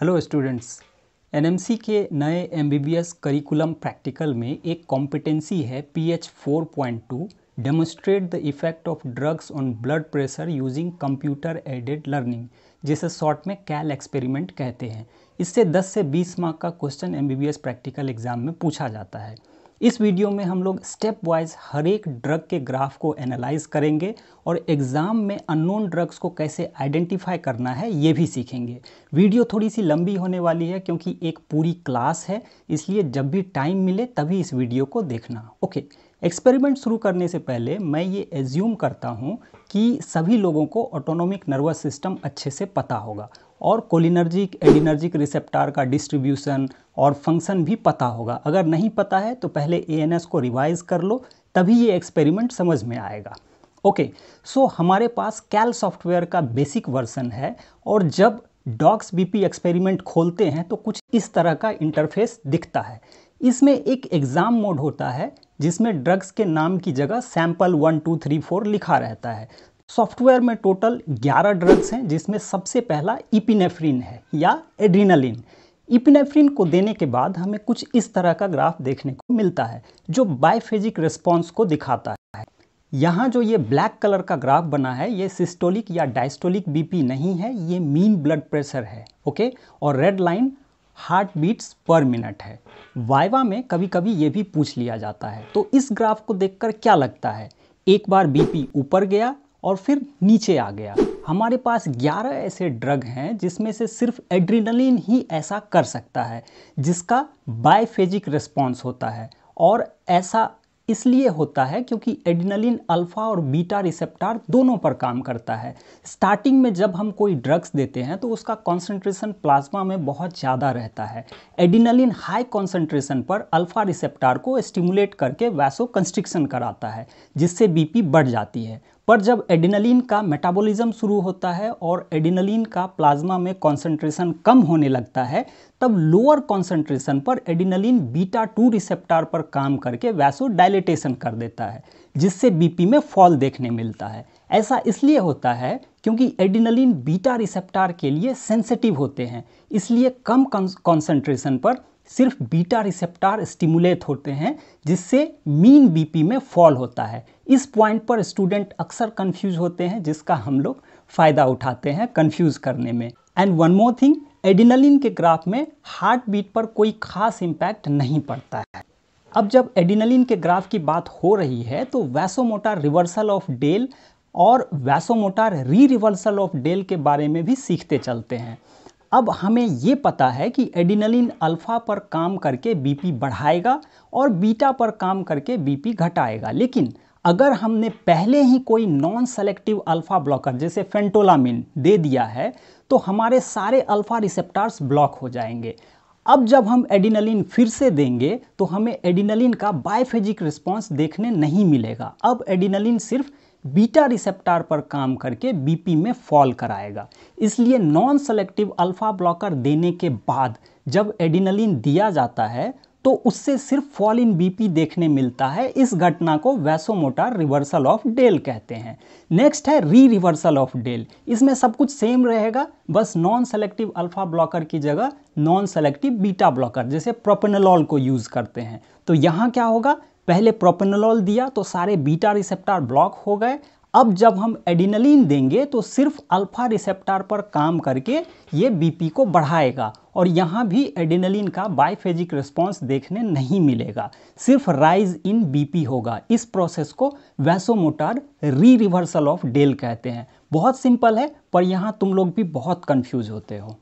hello students NMC के नए MBBS curriculum practical में एक कॉम्पिटेंसी है PH 4.2 demonstrate the effect of drugs on blood pressure using computer aided learning जिसे short में कैल एक्सपेरिमेंट कहते हैं इससे 10 से 20 मार्क का क्वेश्चन एमबीबीएस प्रैक्टिकल एग्जाम में पूछा जाता है इस वीडियो में हम लोग स्टेप वाइज हर एक ड्रग के ग्राफ को एनालाइज करेंगे और एग्ज़ाम में अननोन ड्रग्स को कैसे आइडेंटिफाई करना है ये भी सीखेंगे वीडियो थोड़ी सी लंबी होने वाली है क्योंकि एक पूरी क्लास है इसलिए जब भी टाइम मिले तभी इस वीडियो को देखना ओके एक्सपेरिमेंट शुरू करने से पहले मैं ये एज्यूम करता हूँ कि सभी लोगों को ऑटोनोमिक नर्वस सिस्टम अच्छे से पता होगा और कोलिनर्जिक एडिनर्जिक रिसेप्टार का डिस्ट्रीब्यूशन और फंक्शन भी पता होगा अगर नहीं पता है तो पहले ए को रिवाइज़ कर लो तभी ये एक्सपेरिमेंट समझ में आएगा ओके okay, सो so हमारे पास कैल सॉफ्टवेयर का बेसिक वर्सन है और जब डॉक्स बीपी एक्सपेरिमेंट खोलते हैं तो कुछ इस तरह का इंटरफेस दिखता है इसमें एक एग्ज़ाम मोड होता है जिसमें ड्रग्स के नाम की जगह sample one two three four लिखा रहता है सॉफ्टवेयर में टोटल 11 ड्रग्स हैं जिसमें सबसे पहला इपिनेफ्रिन है या एड्रीनालिन इपिनेफ्रिन को देने के बाद हमें कुछ इस तरह का ग्राफ देखने को मिलता है जो बायफेजिक रिस्पॉन्स को दिखाता है यहाँ जो ये ब्लैक कलर का ग्राफ बना है ये सिस्टोलिक या डायस्टोलिक बीपी नहीं है ये मीन ब्लड प्रेशर है ओके और red line heart beats per minute है वाइवा में कभी कभी ये भी पूछ लिया जाता है तो इस ग्राफ को देखकर क्या लगता है एक बार बीपी ऊपर गया और फिर नीचे आ गया हमारे पास 11 ऐसे ड्रग हैं जिसमें से सिर्फ एड्रीनलिन ही ऐसा कर सकता है जिसका बायफेजिक रिस्पॉन्स होता है और ऐसा इसलिए होता है क्योंकि एडिनलिन अल्फा और बीटा रिसेप्टार दोनों पर काम करता है स्टार्टिंग में जब हम कोई ड्रग्स देते हैं तो उसका कॉन्सेंट्रेशन प्लाज्मा में बहुत ज़्यादा रहता है एडिनलिन हाई कॉन्सेंट्रेशन पर अल्फा रिसेप्टार को स्टिमुलेट करके वैसो कंस्ट्रिक्शन कराता है जिससे बीपी बढ़ जाती है पर जब एडिनलिन का मेटाबॉलिज्म शुरू होता है और एडिनलिन का प्लाज्मा में कॉन्सेंट्रेशन कम होने लगता है तब लोअर कॉन्सेंट्रेशन पर एडिनलिन बीटा टू रिसेप्टर पर काम करके वैसो डायलिटेशन कर देता है जिससे बीपी में फॉल देखने मिलता है ऐसा इसलिए होता है क्योंकि एडिनलिन बीटा रिसेप्टार के लिए सेंसिटिव होते हैं इसलिए कम कॉन्सेंट्रेशन पर सिर्फ बीटा रिसेप्टार स्टिमुलेट होते हैं जिससे मीन बीपी में फॉल होता है इस पॉइंट पर स्टूडेंट अक्सर कन्फ्यूज होते हैं जिसका हम लोग फ़ायदा उठाते हैं कन्फ्यूज़ करने में and one more thing adrenaline के ग्राफ में हार्ट बीट पर कोई खास इम्पैक्ट नहीं पड़ता है अब जब एडिनलिन के ग्राफ की बात हो रही है तो वैसोमोटार रिवर्सल ऑफ डेल और वैसोमोटार री रिवर्सल ऑफ डेल के बारे में भी सीखते चलते हैं अब हमें ये पता है कि एडिनलिन अल्फ़ा पर काम करके बीपी बढ़ाएगा और बीटा पर काम करके बीपी घटाएगा लेकिन अगर हमने पहले ही कोई नॉन सेलेक्टिव अल्फ़ा ब्लॉकर जैसे फेंटोलामिन दे दिया है तो हमारे सारे अल्फ़ा रिसेप्टार्स ब्लॉक हो जाएंगे अब जब हम एडिनलिन फिर से देंगे तो हमें एडिनलिन का बायोफेजिक रिस्पॉन्स देखने नहीं मिलेगा अब एडिनलिन सिर्फ बीटा रिसेप्टार पर काम करके बीपी में फॉल कराएगा इसलिए नॉन सेलेक्टिव अल्फ़ा ब्लॉकर देने के बाद जब एडिनलिन दिया जाता है तो उससे सिर्फ फॉल इन बीपी देखने मिलता है इस घटना को वैसोमोटार रिवर्सल ऑफ डेल कहते हैं नेक्स्ट है री रिवर्सल ऑफ डेल इसमें सब कुछ सेम रहेगा बस नॉन सेलेक्टिव अल्फा ब्लॉकर की जगह नॉन सेलेक्टिव बीटा ब्लॉकर जैसे प्रोपेनलॉल को यूज़ करते हैं तो यहाँ क्या होगा पहले प्रोपेनलॉल दिया तो सारे बीटा रिसेप्टर ब्लॉक हो गए अब जब हम एडिनलिन देंगे तो सिर्फ अल्फा रिसेप्टार पर काम करके ये बीपी को बढ़ाएगा और यहाँ भी एडिनलिन का बायफेजिक रिस्पांस देखने नहीं मिलेगा सिर्फ राइज इन बीपी होगा इस प्रोसेस को वैसोमोटार री रिवर्सल ऑफ डेल कहते हैं बहुत सिंपल है पर यहाँ तुम लोग भी बहुत कन्फ्यूज होते हो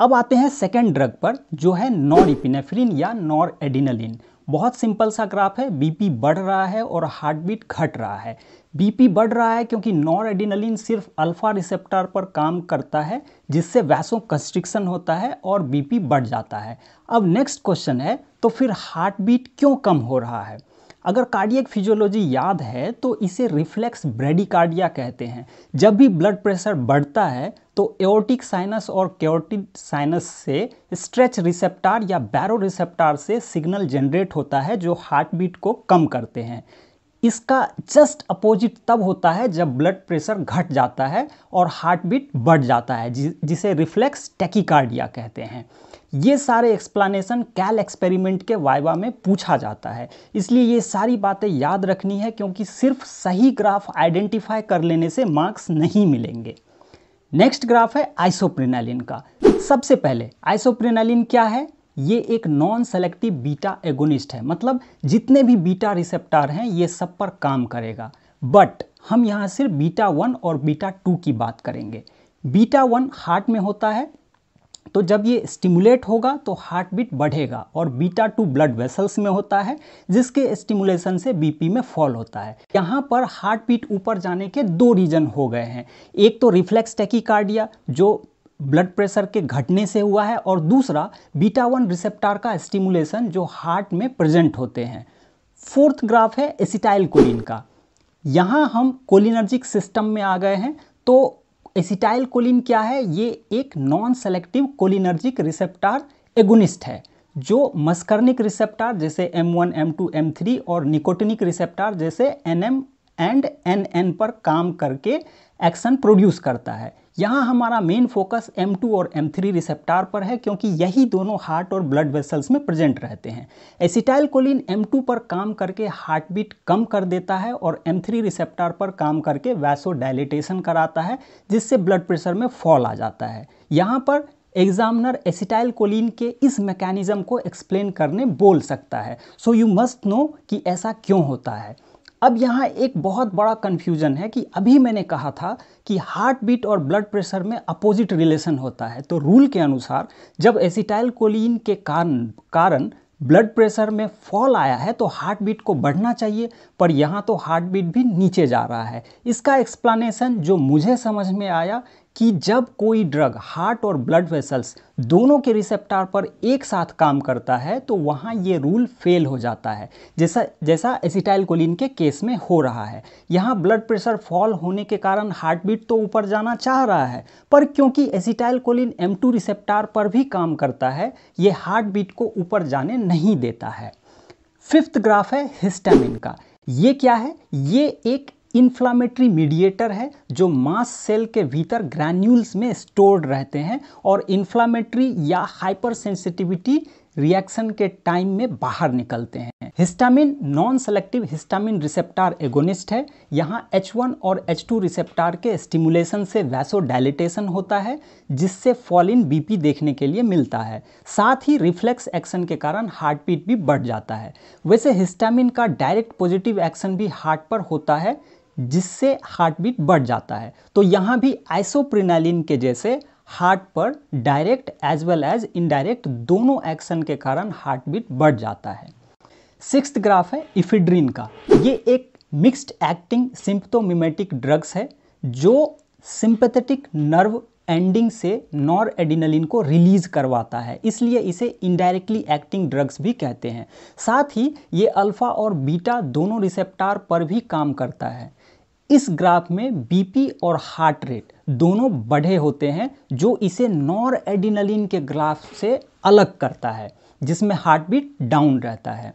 अब आते हैं सेकेंड ड्रग पर जो है नॉर इपिनेफ्रिन या नॉर एडिनलिन बहुत सिंपल सा ग्राफ है बीपी बढ़ रहा है और हार्ट बीट घट रहा है बीपी बढ़ रहा है क्योंकि नॉर एडिनलिन सिर्फ अल्फा रिसेप्टर पर काम करता है जिससे वैसो कंस्ट्रिक्शन होता है और बीपी बढ़ जाता है अब नेक्स्ट क्वेश्चन है तो फिर हार्ट बीट क्यों कम हो रहा है अगर कार्डियक फिजियोलॉजी याद है तो इसे रिफ्लेक्स ब्रेडिकार्डिया कहते हैं जब भी ब्लड प्रेशर बढ़ता है तो एओटिक साइनस और क्योटिड साइनस से स्ट्रेच रिसेप्टार या बैरो रिसेप्टार से सिग्नल जनरेट होता है जो हार्ट बीट को कम करते हैं इसका जस्ट अपोजिट तब होता है जब ब्लड प्रेशर घट जाता है और हार्ट बीट बढ़ जाता है जि, जिसे रिफ्लेक्स टेकिकार्डिया कहते हैं ये सारे एक्सप्लानेशन कैल एक्सपेरिमेंट के वाइवा में पूछा जाता है इसलिए ये सारी बातें याद रखनी है क्योंकि सिर्फ सही ग्राफ आइडेंटिफाई कर लेने से मार्क्स नहीं मिलेंगे नेक्स्ट ग्राफ है आइसोप्रिनालिन का सबसे पहले आइसोप्रिनालिन क्या है ये एक नॉन सेलेक्टिव बीटा एगोनिस्ट है मतलब जितने भी बीटा रिसेप्टार हैं ये सब पर काम करेगा बट हम यहाँ सिर्फ बीटा वन और बीटा टू की बात करेंगे बीटा वन हार्ट में होता है तो जब ये स्टिमुलेट होगा तो हार्ट बीट बढ़ेगा और बीटा टू ब्लड वेसल्स में होता है जिसके स्टिमुलेशन से बीपी में फॉल होता है यहाँ पर हार्ट बीट ऊपर जाने के दो रीजन हो गए हैं एक तो रिफ्लेक्स टेकिकार्डिया जो ब्लड प्रेशर के घटने से हुआ है और दूसरा बीटा वन रिसेप्टार का स्टिमुलेशन जो हार्ट में प्रेजेंट होते हैं फोर्थ ग्राफ है एसिटाइल कोलिन का यहाँ हम कोलिनर्जिक सिस्टम में आ गए हैं तो एसिटाइल कोलिन क्या है ये एक non selective cholinergic receptor agonist है जो मस्कर्निक रिसेप्टार जैसे M1, M2, M3 और निकोटिनिक रिसेप्टार जैसे NM एंड NN पर काम करके एक्शन प्रोड्यूस करता है यहाँ हमारा मेन फोकस M2 और M3 रिसेप्टार पर है क्योंकि यही दोनों हार्ट और ब्लड वेसल्स में प्रेजेंट रहते हैं एसिटाइल कोलिन M2 पर काम करके हार्ट बीट कम कर देता है और M3 रिसेप्टार पर काम करके वैसो डायलिटेशन कराता है जिससे ब्लड प्रेशर में फॉल आ जाता है यहाँ पर एग्जामिनर एसिटाइल कोलिन के इस मैकेनिज़्म को एक्सप्लेन करने बोल सकता है सो यू मस्ट नो कि ऐसा क्यों होता है अब यहाँ एक बहुत बड़ा कन्फ्यूज़न है कि अभी मैंने कहा था कि हार्ट बीट और ब्लड प्रेशर में अपोजिट रिलेशन होता है तो रूल के अनुसार जब एसिटाइल कोलिन के कारण कारण ब्लड प्रेशर में फॉल आया है तो हार्ट बीट को बढ़ना चाहिए पर यहाँ तो हार्ट बीट भी नीचे जा रहा है इसका एक्सप्लानेशन जो मुझे समझ में आया कि जब कोई ड्रग हार्ट और ब्लड वेसल्स दोनों के रिसेप्टार पर एक साथ काम करता है तो वहाँ ये रूल फेल हो जाता है जैसा जैसा एसिटाइलकोलिन के केस में हो रहा है यहाँ ब्लड प्रेशर फॉल होने के कारण हार्ट बीट तो ऊपर जाना चाह रहा है पर क्योंकि एसिटाइलकोलिन एम टू रिसेप्टार पर भी काम करता है ये हार्ट बीट को ऊपर जाने नहीं देता है फिफ्थ ग्राफ है हिस्टामिन का ये क्या है ये एक इन्फ्लामेटरी मीडिएटर है जो मास सेल के भीतर ग्रैन्यूल्स में स्टोर्ड रहते हैं और इन्फ्लामेटरी या हाइपर सेंसिटिविटी रिएक्शन के टाइम में बाहर निकलते हैं histamine non selective histamine receptor agonist है यहाँ H1 और H2 रिसेप्टार के स्टिमुलेशन से डायलिटेशन होता है जिससे फॉल इन बीपी देखने के लिए मिलता है साथ ही रिफ्लेक्स एक्शन के कारण हार्ट बीट भी बढ़ जाता है वैसे हिस्टामिन का डायरेक्ट पॉजिटिव एक्शन भी हार्ट पर होता है जिससे हार्ट बीट बढ़ जाता है तो यहाँ भी आइसोप्रिनालिन के जैसे हार्ट पर direct as well as indirect दोनों एक्शन के कारण हार्ट बीट बढ़ जाता है सिक्स ग्राफ है इफिड्रीन का ये एक मिक्स्ड एक्टिंग सिम्प्टोमिमेटिक ड्रग्स है जो सिंपथेटिक नर्व एंडिंग से नॉर एडिनलिन को रिलीज करवाता है इसलिए इसे इनडायरेक्टली एक्टिंग ड्रग्स भी कहते हैं साथ ही ये अल्फ़ा और बीटा दोनों रिसेप्टार पर भी काम करता है इस ग्राफ में बीपी और हार्ट रेट दोनों बढ़े होते हैं जो इसे नॉर एडिनलिन के ग्राफ से अलग करता है जिसमें हार्ट बीट डाउन रहता है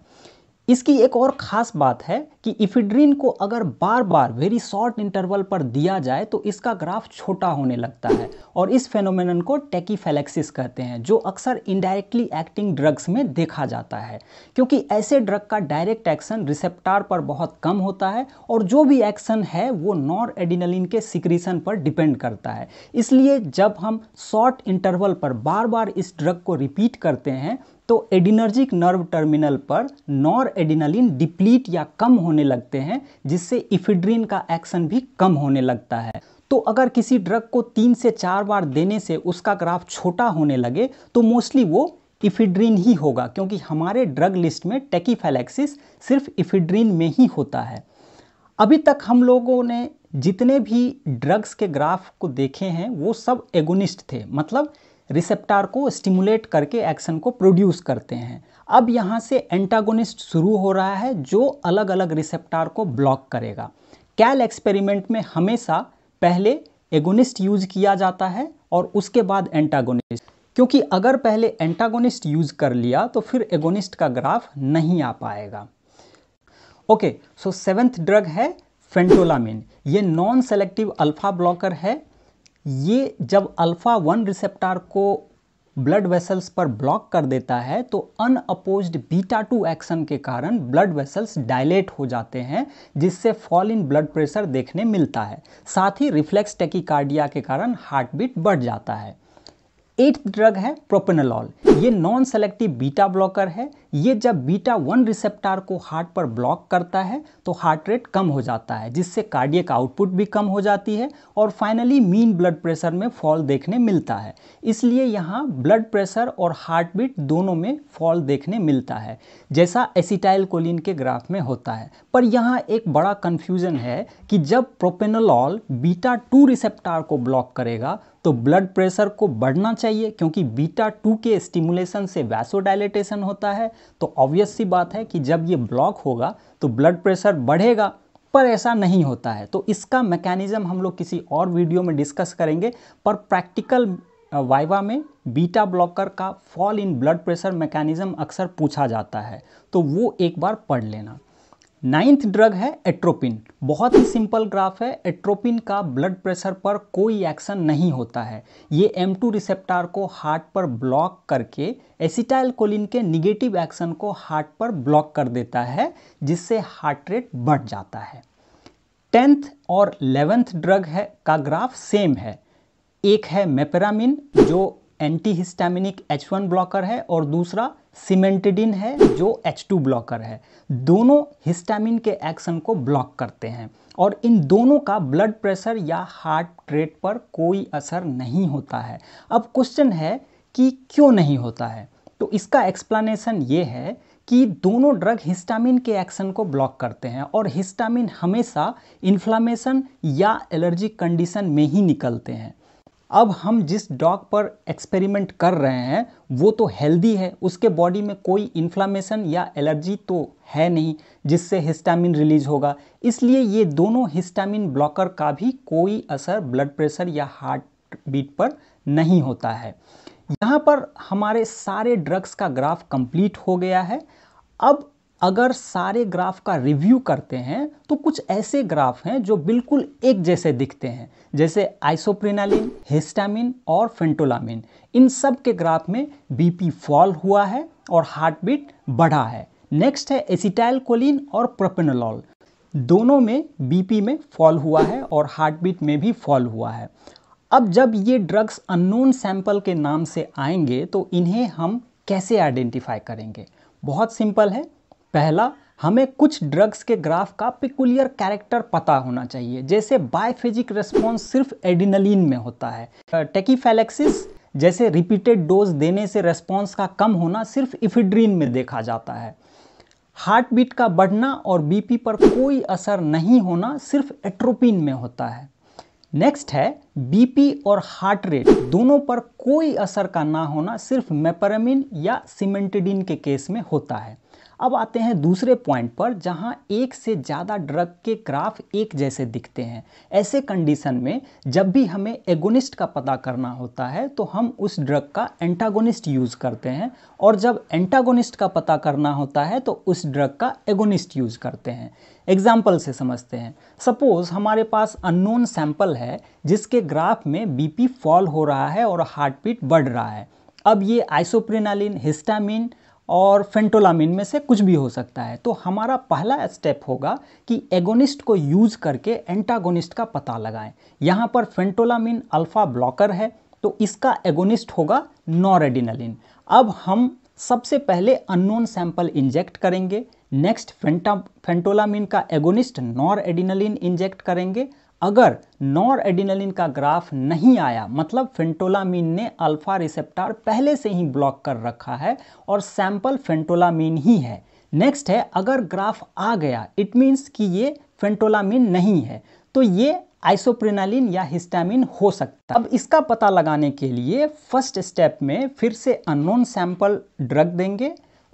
इसकी एक और ख़ास बात है कि इफिड्रीन को अगर बार बार वेरी शॉर्ट इंटरवल पर दिया जाए तो इसका ग्राफ छोटा होने लगता है और इस फेनोमिन को टेकीफेलेक्सिस कहते हैं जो अक्सर इनडायरेक्टली एक्टिंग ड्रग्स में देखा जाता है क्योंकि ऐसे ड्रग का डायरेक्ट एक्शन रिसेप्टार पर बहुत कम होता है और जो भी एक्शन है वो नॉर एडिनलिन के सिक्रीसन पर डिपेंड करता है इसलिए जब हम शॉर्ट इंटरवल पर बार बार इस ड्रग को रिपीट करते हैं तो एडिनर्जिक नर्व टर्मिनल पर नॉर एडिनलिन डिप्लीट या कम होने लगते हैं जिससे इफिड्रीन का एक्शन भी कम होने लगता है तो अगर किसी ड्रग को तीन से चार बार देने से उसका ग्राफ छोटा होने लगे तो मोस्टली वो इफिड्रीन ही होगा क्योंकि हमारे ड्रग लिस्ट में टेकीफेलेक्सिस सिर्फ इफिड्रीन में ही होता है अभी तक हम लोगों ने जितने भी ड्रग्स के ग्राफ को देखे हैं वो सब एगोनिस्ट थे मतलब रिसेप्टार को स्टिमुलेट करके एक्शन को प्रोड्यूस करते हैं अब यहाँ से एंटागोनिस्ट शुरू हो रहा है जो अलग अलग रिसेप्टार को ब्लॉक करेगा कैल एक्सपेरिमेंट में हमेशा पहले एगोनिस्ट यूज किया जाता है और उसके बाद एंटागोनिस्ट क्योंकि अगर पहले एंटागोनिस्ट यूज कर लिया तो फिर एगोनिस्ट का ग्राफ नहीं आ पाएगा ओके सो सेवेंथ ड्रग है फेंटोलामिन ये नॉन सेलेक्टिव अल्फा ब्लॉकर है ये जब अल्फ़ा वन रिसेप्टार को ब्लड वेसल्स पर ब्लॉक कर देता है तो अनअपोज्ड बीटा टू एक्शन के कारण ब्लड वेसल्स डायलेट हो जाते हैं जिससे फॉल इन ब्लड प्रेशर देखने मिलता है साथ ही रिफ्लेक्स टेकिकार्डिया के कारण हार्ट बीट बढ़ जाता है एट ड्रग है प्रोपेनोलॉल ये नॉन सेलेक्टिव बीटा ब्लॉकर है ये जब बीटा वन रिसेप्टार को हार्ट पर ब्लॉक करता है तो हार्ट रेट कम हो जाता है जिससे कार्डियक आउटपुट भी कम हो जाती है और फाइनली मीन ब्लड प्रेशर में फॉल देखने मिलता है इसलिए यहाँ ब्लड प्रेशर और हार्ट बीट दोनों में फॉल देखने मिलता है जैसा एसिटाइल कोलिन के ग्राफ में होता है पर यहाँ एक बड़ा कन्फ्यूज़न है कि जब प्रोपेनोलॉल बीटा टू रिसेप्टार को ब्लॉक करेगा तो ब्लड प्रेशर को बढ़ना चाहिए क्योंकि बीटा टू के स्टिमुलेशन से वैसोडाइलेटेशन होता है तो ऑब्वियस सी बात है कि जब ये ब्लॉक होगा तो ब्लड प्रेशर बढ़ेगा पर ऐसा नहीं होता है तो इसका मैकेनिज्म हम लोग किसी और वीडियो में डिस्कस करेंगे पर प्रैक्टिकल वाइवा में बीटा ब्लॉकर का fall in blood pressure mechanism अक्सर पूछा जाता है तो वो एक बार पढ़ लेना नाइन्थ ड्रग है एट्रोपिन बहुत ही सिंपल ग्राफ है एट्रोपिन का ब्लड प्रेशर पर कोई एक्शन नहीं होता है ये M2 रिसेप्टार को हार्ट पर ब्लॉक करके एसिटाइल कोलिन के निगेटिव एक्शन को हार्ट पर ब्लॉक कर देता है जिससे हार्ट रेट बढ़ जाता है टेंथ और लेवेंथ ड्रग है का ग्राफ सेम है एक है मेपेरामिन जो antihistaminic H one blocker है और दूसरा सीमेंटेडिन है जो एच टू ब्लॉकर है दोनों हिस्टामिन के एक्शन को ब्लॉक करते हैं और इन दोनों का ब्लड प्रेशर या हार्ट रेट पर कोई असर नहीं होता है अब क्वेश्चन है कि क्यों नहीं होता है तो इसका एक्सप्लानेशन ये है कि दोनों ड्रग हिस्टामिन के एक्शन को ब्लॉक करते हैं और हिस्टामिन हमेशा इन्फ्लामेशन या एलर्जिक कंडीशन में ही निकलते हैं अब हम जिस डॉग पर एक्सपेरिमेंट कर रहे हैं वो तो हेल्दी है उसके बॉडी में कोई इन्फ्लामेशन या एलर्जी तो है नहीं जिससे हिस्टामिन रिलीज होगा इसलिए ये दोनों हिस्टामिन ब्लॉकर का भी कोई असर ब्लड प्रेशर या हार्ट बीट पर नहीं होता है यहाँ पर हमारे सारे ड्रग्स का ग्राफ कंप्लीट हो गया है अब अगर सारे ग्राफ का रिव्यू करते हैं तो कुछ ऐसे ग्राफ हैं जो बिल्कुल एक जैसे दिखते हैं जैसे आइसोप्रिनालिन हिस्टामिन और फेंटोलामिन इन सब के ग्राफ में बीपी फॉल हुआ है और हार्ट बीट बढ़ा है नेक्स्ट है एसिटाइल कोलिन और प्रोपेनोलॉल दोनों में बीपी में फॉल हुआ है और हार्ट बीट में भी फॉल हुआ है अब जब ये ड्रग्स अननोन सैंपल के नाम से आएंगे तो इन्हें हम कैसे आइडेंटिफाई करेंगे बहुत सिंपल है पहला हमें कुछ ड्रग्स के ग्राफ का पिकुलियर कैरेक्टर पता होना चाहिए जैसे बायोफिजिक रिस्पॉन्स सिर्फ एडिनलिन में होता है टेकीफेलेक्सिस जैसे रिपीटेड डोज देने से रेस्पॉन्स का कम होना सिर्फ इफिड्रीन में देखा जाता है हार्ट बीट का बढ़ना और बीपी पर कोई असर नहीं होना सिर्फ एट्रोपिन में होता है नेक्स्ट है बीपी और हार्ट रेट दोनों पर कोई असर का ना होना सिर्फ मेपरामिन या सिमेंटिडिन के केस में होता है अब आते हैं दूसरे पॉइंट पर जहां एक से ज़्यादा ड्रग के ग्राफ एक जैसे दिखते हैं ऐसे कंडीशन में जब भी हमें एगोनिस्ट का पता करना होता है तो हम उस ड्रग का एंटागोनिस्ट यूज़ करते हैं और जब एंटागोनिस्ट का पता करना होता है तो उस ड्रग का एगोनिस्ट यूज़ करते हैं एग्जाम्पल से समझते हैं सपोज़ हमारे पास अननोन सैम्पल है जिसके ग्राफ में बीपी फॉल हो रहा है और हार्ट बीट बढ़ रहा है अब ये आइसोप्रेनालिन हिस्टामिन और फेंटोलामिन में से कुछ भी हो सकता है तो हमारा पहला स्टेप होगा कि एगोनिस्ट को यूज़ करके एंटागोनिस्ट का पता लगाएं यहाँ पर फेंटोलामिन अल्फ़ा ब्लॉकर है तो इसका एगोनिस्ट होगा नॉरेडिनलिन अब हम सबसे पहले अननोन सैंपल इंजेक्ट करेंगे नेक्स्ट फेंटा फेंटोलामिन का एगोनिस्ट नॉर एडिनलिन इंजेक्ट करेंगे अगर नॉर एडिनलिन का ग्राफ नहीं आया मतलब फेंटोलामीन ने अल्फा रिसेप्टार पहले से ही ब्लॉक कर रखा है और सैंपल फेंटोलामीन ही है नेक्स्ट है अगर ग्राफ आ गया इट मीन्स कि ये फेंटोलामीन नहीं है तो ये आइसोप्रिनालिन या हिस्टामिन हो सकता है अब इसका पता लगाने के लिए फर्स्ट स्टेप में फिर से अननोन सैंपल ड्रग देंगे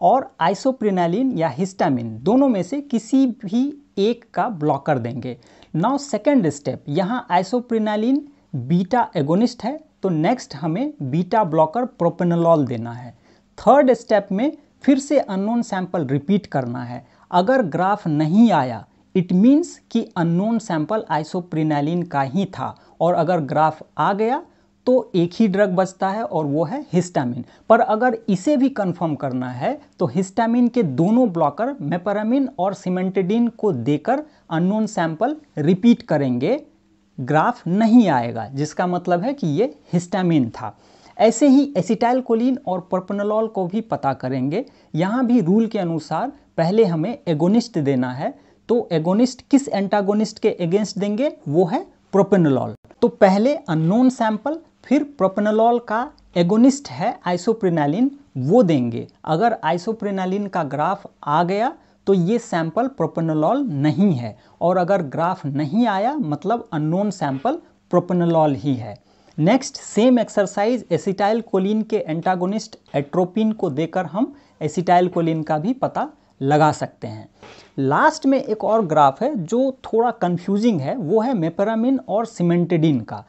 और आइसोप्रिनालिन या हिस्टामिन दोनों में से किसी भी एक का ब्लॉकर देंगे नाउ सेकेंड स्टेप यहाँ आइसोप्रिनालिन बीटा एगोनिस्ट है तो नेक्स्ट हमें बीटा ब्लॉकर प्रोपेनोलॉल देना है थर्ड स्टेप में फिर से अननोन सैंपल रिपीट करना है अगर ग्राफ नहीं आया इट मीन्स कि अननोन सैंपल आइसोप्रिनालिन का ही था और अगर ग्राफ आ गया तो एक ही ड्रग बचता है और वो है हिस्टामिन पर अगर इसे भी कंफर्म करना है तो हिस्टामिन के दोनों ब्लॉकर मेपरामिन और सीमेंटेडिन को देकर अननोन सैंपल रिपीट करेंगे ग्राफ नहीं आएगा जिसका मतलब है कि ये हिस्टामिन था ऐसे ही एसिटाइल कोलिन और पर्पनलॉल को भी पता करेंगे यहाँ भी रूल के अनुसार पहले हमें एगोनिस्ट देना है तो एगोनिस्ट किस एंटागोनिस्ट के अगेंस्ट देंगे वो है प्रोपेनोलॉल तो पहले अननोन सैंपल फिर प्रोपेनोलॉल का एगोनिस्ट है आइसोप्रिनालिन वो देंगे अगर आइसोप्रिनालिन का ग्राफ आ गया तो ये सैंपल प्रोपेनोलॉल नहीं है और अगर ग्राफ नहीं आया मतलब अननोन सैंपल प्रोपेनोलॉल ही है next same exercise acetylcholine के एंटागोनिस्ट एट्रोपिन को देकर हम एसिटाइल कोलिन का भी पता लगा सकते हैं लास्ट में एक और ग्राफ है जो थोड़ा कंफ्यूजिंग है वो है मेपेरामिन और सीमेंटेडिन का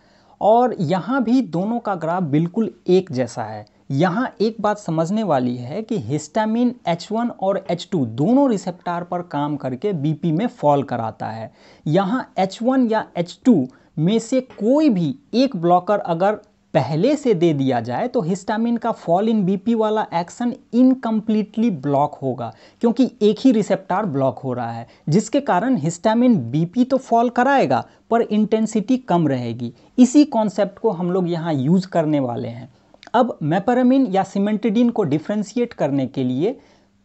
और यहाँ भी दोनों का ग्राफ बिल्कुल एक जैसा है यहाँ एक बात समझने वाली है कि हिस्टामिन H1 और H2 दोनों रिसेप्टार पर काम करके बीपी में फॉल कराता है यहाँ H1 या H2 में से कोई भी एक ब्लॉकर अगर पहले से दे दिया जाए तो हिस्टामिन का फॉल इन बीपी वाला एक्शन इनकम्प्लीटली ब्लॉक होगा क्योंकि एक ही रिसेप्टार ब्लॉक हो रहा है जिसके कारण हिस्टामिन बीपी तो फॉल कराएगा पर इंटेंसिटी कम रहेगी इसी कॉन्सेप्ट को हम लोग यहाँ यूज़ करने वाले हैं अब मेपरामिन या सीमेंटेडिन को डिफ्रेंशिएट करने के लिए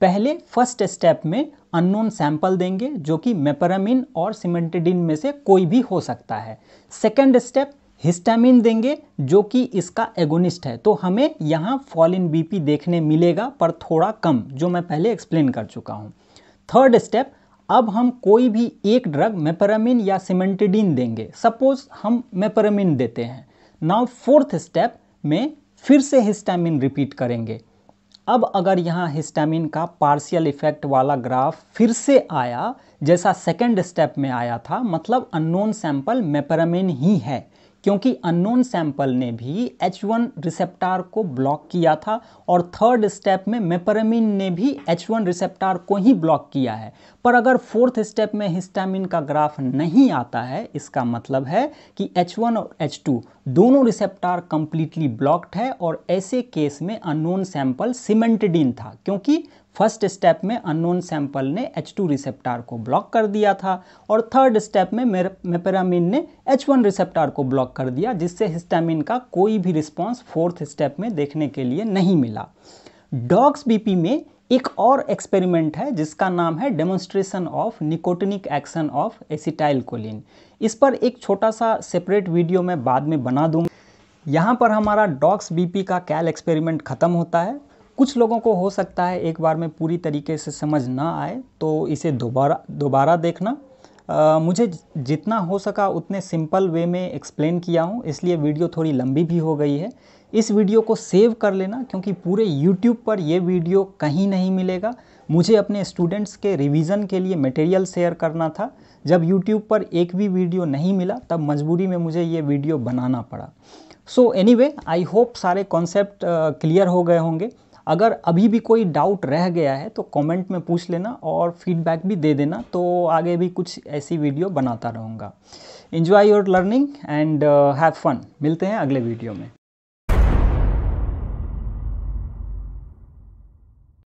पहले फर्स्ट स्टेप में अननोन सैंपल देंगे जो कि मेपरामिन और सीमेंटेडिन में से कोई भी हो सकता है सेकेंड स्टेप हिस्टामिन देंगे जो कि इसका एगोनिस्ट है तो हमें यहाँ फॉल इन बीपी देखने मिलेगा पर थोड़ा कम जो मैं पहले एक्सप्लेन कर चुका हूँ थर्ड स्टेप अब हम कोई भी एक ड्रग मेपरामिन या सीमेंटिडीन देंगे सपोज हम मेपरामिन देते हैं नाउ फोर्थ स्टेप में फिर से हिस्टामिन रिपीट करेंगे अब अगर यहाँ हिस्टामिन का पार्शियल इफेक्ट वाला ग्राफ फिर से आया जैसा सेकेंड स्टेप में आया था मतलब अननोन सैंपल मेपरामिन ही है क्योंकि अननोन सैंपल ने भी एच वन रिसेप्टार को ब्लॉक किया था और थर्ड स्टेप में मेपरामिन ने भी एच वन रिसेप्टार को ही ब्लॉक किया है पर अगर फोर्थ स्टेप में हिस्टामिन का ग्राफ नहीं आता है इसका मतलब है कि एच वन और एच टू दोनों रिसेप्टार कंप्लीटली ब्लॉक्ड है और ऐसे केस में अननोन सैंपल सीमेंटडीन था क्योंकि फर्स्ट स्टेप में अननोन सैंपल ने एच टू रिसेप्टार को ब्लॉक कर दिया था और थर्ड स्टेप में मेपेरामिन ने एच वन रिसेप्टार को ब्लॉक कर दिया जिससे हिस्टामिन का कोई भी रिस्पॉन्स फोर्थ स्टेप में देखने के लिए नहीं मिला डॉग्स बीपी में एक और एक्सपेरिमेंट है जिसका नाम है demonstration of nicotinic action of acetylcholine इस पर एक छोटा सा सेपरेट वीडियो मैं बाद में बना दूंगा यहाँ पर हमारा डॉक्स बीपी का कैल एक्सपेरिमेंट ख़त्म होता है कुछ लोगों को हो सकता है एक बार में पूरी तरीके से समझ ना आए तो इसे दोबारा दोबारा देखना आ, मुझे जितना हो सका उतने सिंपल वे में एक्सप्लेन किया हूँ इसलिए वीडियो थोड़ी लंबी भी हो गई है इस वीडियो को सेव कर लेना क्योंकि पूरे YouTube पर यह वीडियो कहीं नहीं मिलेगा मुझे अपने स्टूडेंट्स के रिवीजन के लिए मटेरियल शेयर करना था जब YouTube पर एक भी वीडियो नहीं मिला तब मजबूरी में मुझे ये वीडियो बनाना पड़ा so anyway I hope सारे कॉन्सेप्ट क्लियर हो गए होंगे अगर अभी भी कोई डाउट रह गया है तो कमेंट में पूछ लेना और फीडबैक भी दे देना तो आगे भी कुछ ऐसी वीडियो बनाता रहूँगा enjoy your learning and have fun मिलते हैं अगले वीडियो में